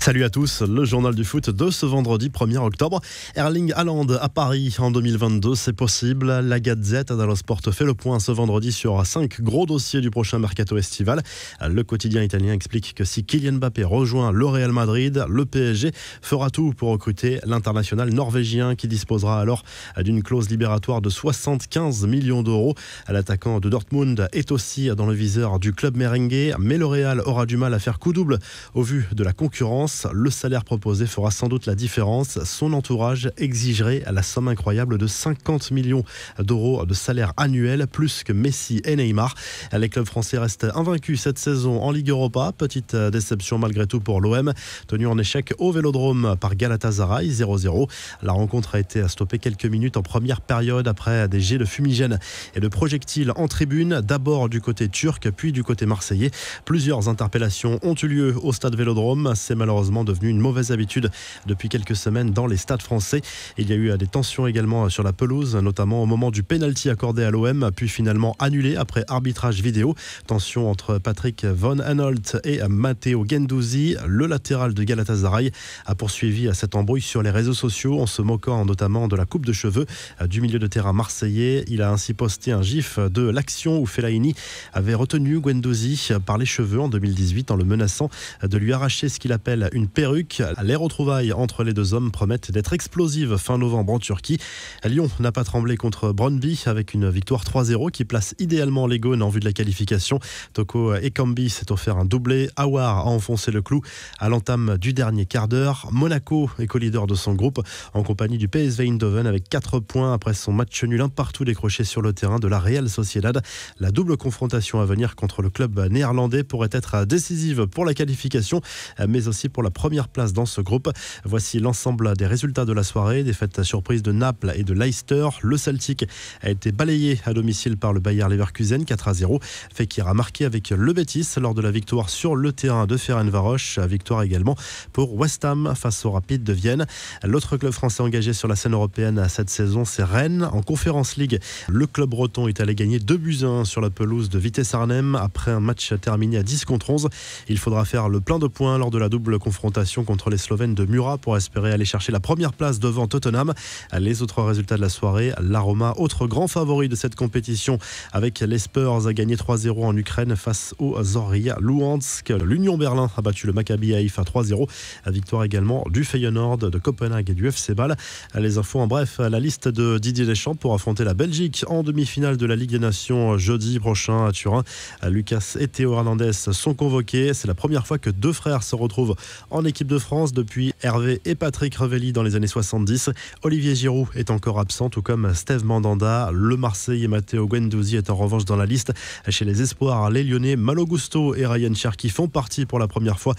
Salut à tous, le journal du foot de ce vendredi 1er octobre. Erling Haaland à Paris en 2022, c'est possible. La Gazette d'Allosport fait le point ce vendredi sur cinq gros dossiers du prochain mercato estival. Le quotidien italien explique que si Kylian Mbappé rejoint le Real Madrid, le PSG fera tout pour recruter l'international norvégien qui disposera alors d'une clause libératoire de 75 millions d'euros. L'attaquant de Dortmund est aussi dans le viseur du club merengue, mais le Real aura du mal à faire coup double au vu de la concurrence le salaire proposé fera sans doute la différence. Son entourage exigerait la somme incroyable de 50 millions d'euros de salaire annuel, plus que Messi et Neymar. Les clubs français restent invaincus cette saison en Ligue Europa. Petite déception malgré tout pour l'OM, tenu en échec au Vélodrome par Galatasaray 0-0. La rencontre a été stoppée quelques minutes en première période après des jets de fumigène et de projectiles en tribune, d'abord du côté turc, puis du côté marseillais. Plusieurs interpellations ont eu lieu au stade Vélodrome. C'est malheureusement devenue une mauvaise habitude depuis quelques semaines dans les stades français. Il y a eu euh, des tensions également euh, sur la pelouse, notamment au moment du pénalty accordé à l'OM, puis finalement annulé après arbitrage vidéo. Tension entre Patrick Von Anholt et Matteo Gendouzi, le latéral de Galatasaray, a poursuivi euh, cette embrouille sur les réseaux sociaux en se moquant notamment de la coupe de cheveux du milieu de terrain marseillais. Il a ainsi posté un gif de l'action où Fellaini avait retenu Guendouzi par les cheveux en 2018 en le menaçant de lui arracher ce qu'il appelle une perruque. Les retrouvailles entre les deux hommes promettent d'être explosives fin novembre en Turquie. Lyon n'a pas tremblé contre Brøndby avec une victoire 3-0 qui place idéalement les Gaunes en vue de la qualification. Toko Ekambi s'est offert un doublé. Awar a enfoncé le clou à l'entame du dernier quart d'heure. Monaco est co-leader de son groupe en compagnie du PSV Eindhoven avec 4 points après son match nul un partout décroché sur le terrain de la Real Sociedad. La double confrontation à venir contre le club néerlandais pourrait être décisive pour la qualification mais aussi pour la première place dans ce groupe. Voici l'ensemble des résultats de la soirée, des fêtes à surprise de Naples et de Leicester. Le Celtic a été balayé à domicile par le Bayer Leverkusen 4 à 0. Fekir a marqué avec le Betis lors de la victoire sur le terrain de Varoche. Victoire également pour West Ham face au Rapide de Vienne. L'autre club français engagé sur la scène européenne à cette saison, c'est Rennes. En Conférence League, le club breton est allé gagner 2 buts 1 sur la pelouse de Vitesse Arnhem après un match terminé à 10 contre 11. Il faudra faire le plein de points lors de la double confrontation contre les Slovènes de Murat pour espérer aller chercher la première place devant Tottenham. Les autres résultats de la soirée, la Roma, autre grand favori de cette compétition avec les Spurs a gagné 3-0 en Ukraine face aux Zoria Luhansk. L'Union Berlin a battu le Maccabi Haïfa 3-0. Victoire également du Feyenoord de Copenhague et du FC Bâle. Les infos en bref, la liste de Didier Deschamps pour affronter la Belgique en demi-finale de la Ligue des Nations jeudi prochain à Turin. Lucas et Théo Hernandez sont convoqués. C'est la première fois que deux frères se retrouvent en équipe de France depuis Hervé et Patrick Revelli dans les années 70. Olivier Giroud est encore absent, tout comme Steve Mandanda. Le Marseille et Matteo Guendouzi est en revanche dans la liste. Chez les Espoirs, les Lyonnais Malo Gusto et Ryan Cherki font partie pour la première fois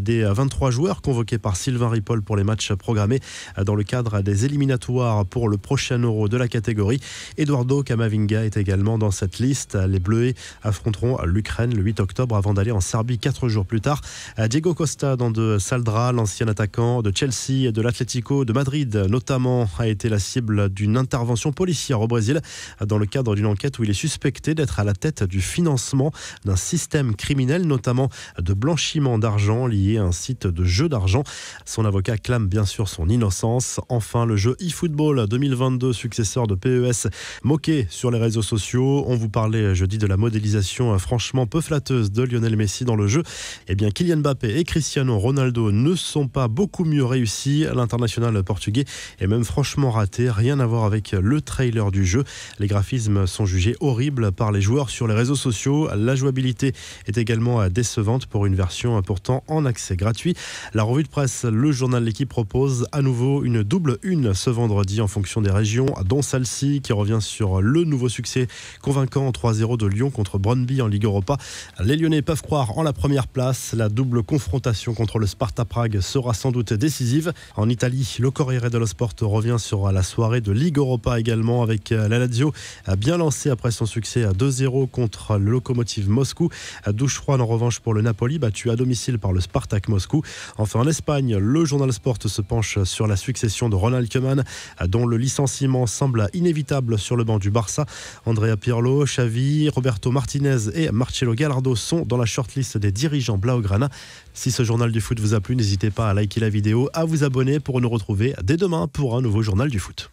des 23 joueurs convoqués par Sylvain Ripoll pour les matchs programmés dans le cadre des éliminatoires pour le prochain Euro de la catégorie. Eduardo Camavinga est également dans cette liste. Les Bleuets affronteront l'Ukraine le 8 octobre avant d'aller en Serbie 4 jours plus tard. Diego Costa dans deux Saldra, l'ancien attaquant de Chelsea et de l'Atlético de Madrid, notamment, a été la cible d'une intervention policière au Brésil dans le cadre d'une enquête où il est suspecté d'être à la tête du financement d'un système criminel, notamment de blanchiment d'argent lié à un site de jeu d'argent. Son avocat clame bien sûr son innocence. Enfin, le jeu eFootball 2022, successeur de PES, moqué sur les réseaux sociaux. On vous parlait jeudi de la modélisation euh, franchement peu flatteuse de Lionel Messi dans le jeu. Eh bien, Kylian Mbappé et Cristiano Ronaldo Ronaldo ne sont pas beaucoup mieux réussis. L'international portugais est même franchement raté, rien à voir avec le trailer du jeu. Les graphismes sont jugés horribles par les joueurs sur les réseaux sociaux. La jouabilité est également décevante pour une version pourtant en accès gratuit. La revue de presse Le Journal de L'équipe propose à nouveau une double une ce vendredi en fonction des régions, dont celle-ci qui revient sur le nouveau succès convaincant 3-0 de Lyon contre Brøndby en Ligue Europa. Les Lyonnais peuvent croire en la première place. La double confrontation contre le Sparta Prague sera sans doute décisive. En Italie, le Corriere dello Sport revient sur la soirée de Ligue Europa également avec euh, la Lazio bien lancé après son succès à euh, 2-0 contre le locomotive Moscou. Euh, Douche froide en revanche pour le Napoli battu à domicile par le Spartak Moscou. Enfin en Espagne, le journal Sport se penche sur la succession de Ronald Koeman dont le licenciement semble inévitable sur le banc du Barça. Andrea Pirlo, Xavi, Roberto Martinez et Marcelo Gallardo sont dans la shortlist des dirigeants Blaugrana. Si ce journal du foot vous a plu, n'hésitez pas à liker la vidéo, à vous abonner pour nous retrouver dès demain pour un nouveau journal du foot.